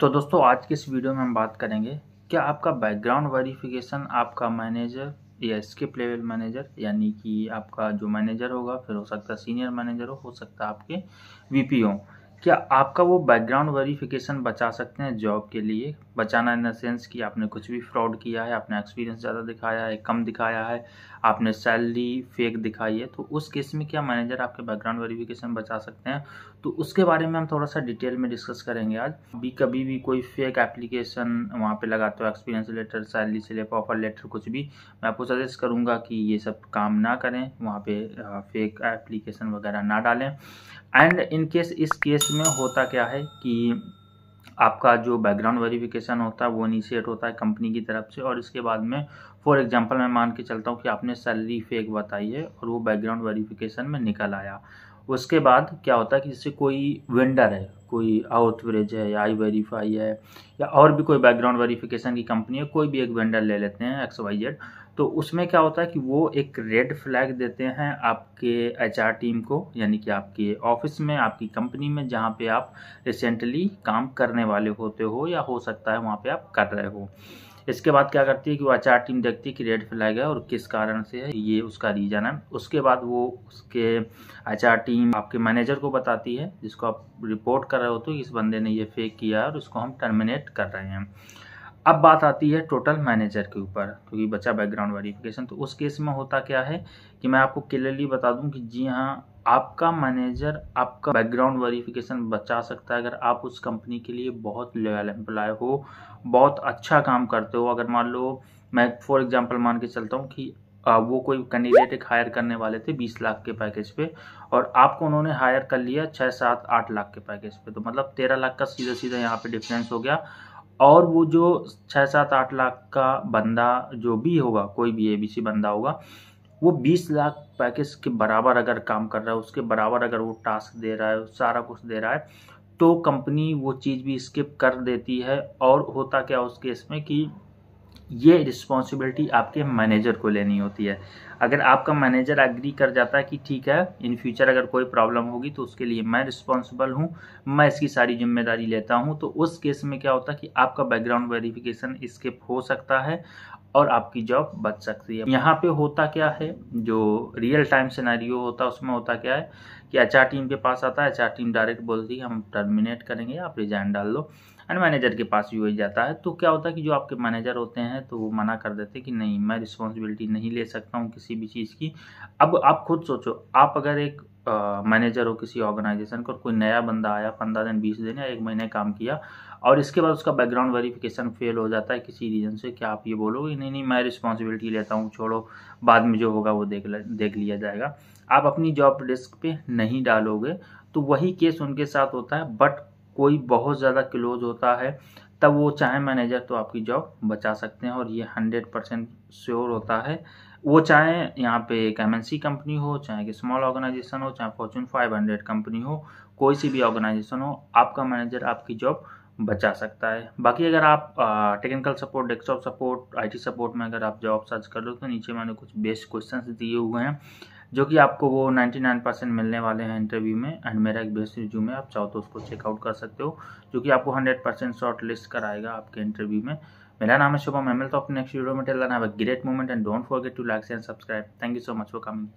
तो दोस्तों आज के इस वीडियो में हम बात करेंगे क्या आपका बैकग्राउंड वेरिफिकेशन आपका मैनेजर या स्किप लेवल मैनेजर यानी कि आपका जो मैनेजर होगा फिर हो सकता है सीनियर मैनेजर हो हो सकता है आपके वीपी क्या आपका वो बैकग्राउंड वेरिफिकेशन बचा सकते हैं जॉब के लिए बचाना इन द सेंस कि आपने कुछ भी फ्रॉड किया है आपने एक्सपीरियंस ज़्यादा दिखाया है कम दिखाया है आपने सैलरी फेक दिखाई है तो उस केस में क्या मैनेजर आपके बैकग्राउंड वेरिफिकेशन बचा सकते हैं तो उसके बारे में हम थोड़ा सा डिटेल में डिस्कस करेंगे आज भी कभी भी कोई फेक एप्लीकेशन वहाँ पर लगाते हो experience letter salary slip offer letter कुछ भी मैं आपको सजेस्ट करूँगा कि ये सब काम ना करें वहाँ पर फेक एप्लीकेशन वगैरह ना डालें एंड इन केस इस केस इसमें होता क्या है कि आपका जो बैकग्राउंड वेरिफिकेशन होता है वो इनिशिएट होता है कंपनी की तरफ से और इसके बाद में फॉर एग्जांपल मैं मान के चलता हूँ कि आपने सैलरी फेक बताई है और वो बैकग्राउंड वेरिफिकेशन में निकल आया उसके बाद क्या होता है कि जैसे कोई वेंडर है कोई आउटवरेज है या आई वेरीफाई है या और भी कोई बैकग्राउंड वेरिफिकेशन की कंपनी है कोई भी एक वेंडर ले लेते हैं एक्स वाई जेड तो उसमें क्या होता है कि वो एक रेड फ्लैग देते हैं आपके एच टीम को यानी कि आपके ऑफिस में आपकी कंपनी में जहाँ पे आप रिसेंटली काम करने वाले होते हो या हो सकता है वहाँ पे आप कर रहे हो इसके बाद क्या करती है कि वो एच टीम देखती है कि रेड फ्लैग है और किस कारण से है ये उसका रीज़न है उसके बाद वो उसके एच टीम आपके मैनेजर को बताती है जिसको आप रिपोर्ट कर रहे हो तो इस बंदे ने ये फेक किया और उसको हम टर्मिनेट कर रहे हैं अब बात आती है टोटल मैनेजर के ऊपर क्योंकि बचा बैकग्राउंड वेरिफिकेशन तो उस केस में होता क्या है कि मैं आपको क्लियरली बता दूं कि जी हाँ आपका मैनेजर आपका बैकग्राउंड वेरिफिकेशन बचा सकता है अगर आप उस कंपनी के लिए बहुत लॉयल एम्प्लॉय हो बहुत अच्छा काम करते हो अगर मान लो मैं फॉर एग्जाम्पल मान के चलता हूँ कि वो कोई कैंडिडेट एक हायर करने वाले थे बीस लाख के पैकेज पे और आपको उन्होंने हायर कर लिया छः सात आठ लाख के पैकेज पे तो मतलब तेरह लाख का सीधा सीधा यहाँ पे डिफरेंस हो गया और वो जो छः सात आठ लाख का बंदा जो भी होगा कोई भी एबीसी बंदा होगा वो बीस लाख पैकेज के बराबर अगर काम कर रहा है उसके बराबर अगर वो टास्क दे रहा है सारा कुछ दे रहा है तो कंपनी वो चीज़ भी स्किप कर देती है और होता क्या उसके इसमें कि ये रिस्पॉन्सिबिलिटी आपके मैनेजर को लेनी होती है अगर आपका मैनेजर एग्री कर जाता है कि ठीक है इन फ्यूचर अगर कोई प्रॉब्लम होगी तो उसके लिए मैं रिस्पॉन्सिबल हूँ मैं इसकी सारी जिम्मेदारी लेता हूँ तो उस केस में क्या होता है कि आपका बैकग्राउंड वेरिफिकेशन स्किप हो सकता है और आपकी जॉब बच सकती है यहाँ पे होता क्या है जो रियल टाइम सिनेरियो होता है उसमें होता क्या है कि एचआर टीम के पास आता है एचआर टीम डायरेक्ट बोलती है हम टर्मिनेट करेंगे आप रिजाइन डाल दो एंड मैनेजर के पास वही जाता है तो क्या होता है कि जो आपके मैनेजर होते हैं तो वो मना कर देते कि नहीं मैं रिस्पॉन्सिबिलिटी नहीं ले सकता हूँ किसी भी चीज़ की अब आप खुद सोचो आप अगर एक मैनेजर हो किसी ऑर्गेनाइजेशन का को, कोई नया बंदा आया पंद्रह दिन बीस दिन या एक महीने काम किया और इसके बाद उसका बैकग्राउंड वेरिफिकेशन फेल हो जाता है किसी रीज़न से क्या आप ये बोलोगे नहीं नहीं मैं रिस्पॉन्सिबिलिटी लेता हूँ छोड़ो बाद में जो होगा वो देख देख लिया जाएगा आप अपनी जॉब डिस्क पे नहीं डालोगे तो वही केस उनके साथ होता है बट कोई बहुत ज़्यादा क्लोज होता है तब वो चाहे मैनेजर तो आपकी जॉब बचा सकते हैं और ये हंड्रेड परसेंट श्योर होता है वो चाहे यहाँ पे एक एम कंपनी हो चाहे एक स्मॉल ऑर्गेनाइजेशन हो चाहे फॉर्चून 500 कंपनी हो कोई सी भी ऑर्गेनाइजेशन हो आपका मैनेजर आपकी जॉब बचा सकता है बाकी अगर आप technical support desktop support IT support में अगर आप जॉब सर्च कर लो तो नीचे मैंने कुछ बेस्ट क्वेश्चन दिए हुए हैं जो कि आपको वो 99 परसेंट मिलने वाले हैं इंटरव्यू में एंड मेरा एक बेस्ट रिज्यूम में आप चाहो तो उसको चेकआउट कर सकते हो जो कि आपको 100 परसेंट शॉर्ट लिस्ट कराएगा आपके इंटरव्यू में मेरा नाम है शुभम एल तो अपने नेक्स्ट वीडियो में till have great moment and don't forget to like and subscribe thank you so much for coming